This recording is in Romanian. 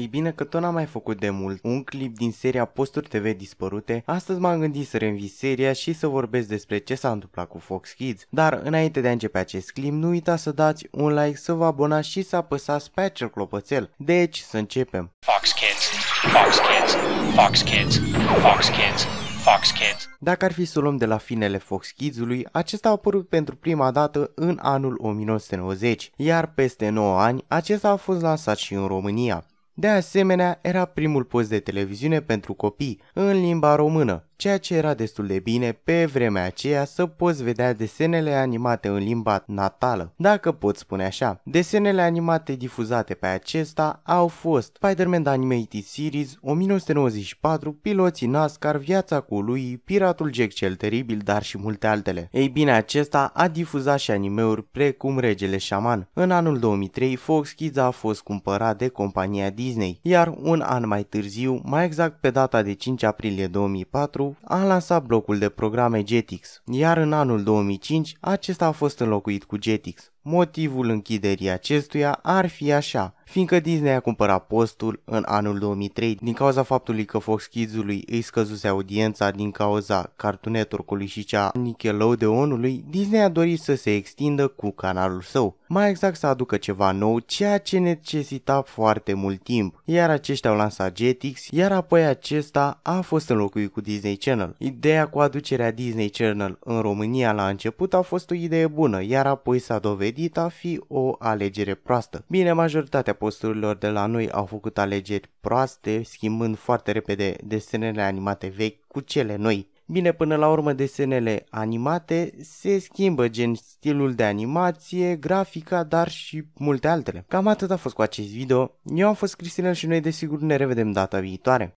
Ei bine că tot n-am mai făcut de mult un clip din seria Posturi TV dispărute, astăzi m-am gândit să reînvii seria și să vorbesc despre ce s-a întâmplat cu Fox Kids, dar înainte de a începe acest clip nu uita să dați un like, să vă abonați și să apăsați pe acel clopoțel. Deci să începem! Fox Kids, Fox Kids, Fox Kids, Fox Kids. Fox Kids. Dacă ar fi să luăm de la finele Fox Kids-ului, acesta a apărut pentru prima dată în anul 1990, iar peste 9 ani acesta a fost lansat și în România. De asemenea, era primul post de televiziune pentru copii în limba română, ceea ce era destul de bine pe vremea aceea să poți vedea desenele animate în limba natală, dacă pot spune așa. Desenele animate difuzate pe acesta au fost Spider-Man Animated Series 1994, Piloții NASCAR, Viața cu lui, Piratul Jack cel Teribil, dar și multe altele. Ei bine, acesta a difuzat și animeuri precum Regele Șaman. În anul 2003, Fox Kids a fost cumpărat de compania Disney, iar un an mai târziu, mai exact pe data de 5 aprilie 2004, a lansat blocul de programe Jetix, iar în anul 2005 acesta a fost înlocuit cu Jetix. Motivul închiderii acestuia ar fi așa, fiindcă Disney a cumpărat postul în anul 2003 din cauza faptului că Fox Kids-ului îi scăzuse audiența din cauza Cartoon Network-ului și cea Nickelodeon-ului, Disney a dorit să se extindă cu canalul său, mai exact să aducă ceva nou, ceea ce necesita foarte mult timp, iar aceștia au lansat Jetix, iar apoi acesta a fost înlocuit cu Disney Channel. Ideea cu aducerea Disney Channel în România la început a fost o idee bună, iar apoi s-a dovedit a fi o alegere proastă. Bine, majoritatea posturilor de la noi au făcut alegeri proaste, schimbând foarte repede desenele animate vechi cu cele noi. Bine, până la urmă desenele animate se schimbă gen stilul de animație, grafica, dar și multe altele. Cam atât a fost cu acest video. Eu am fost Cristinel și noi desigur ne revedem data viitoare.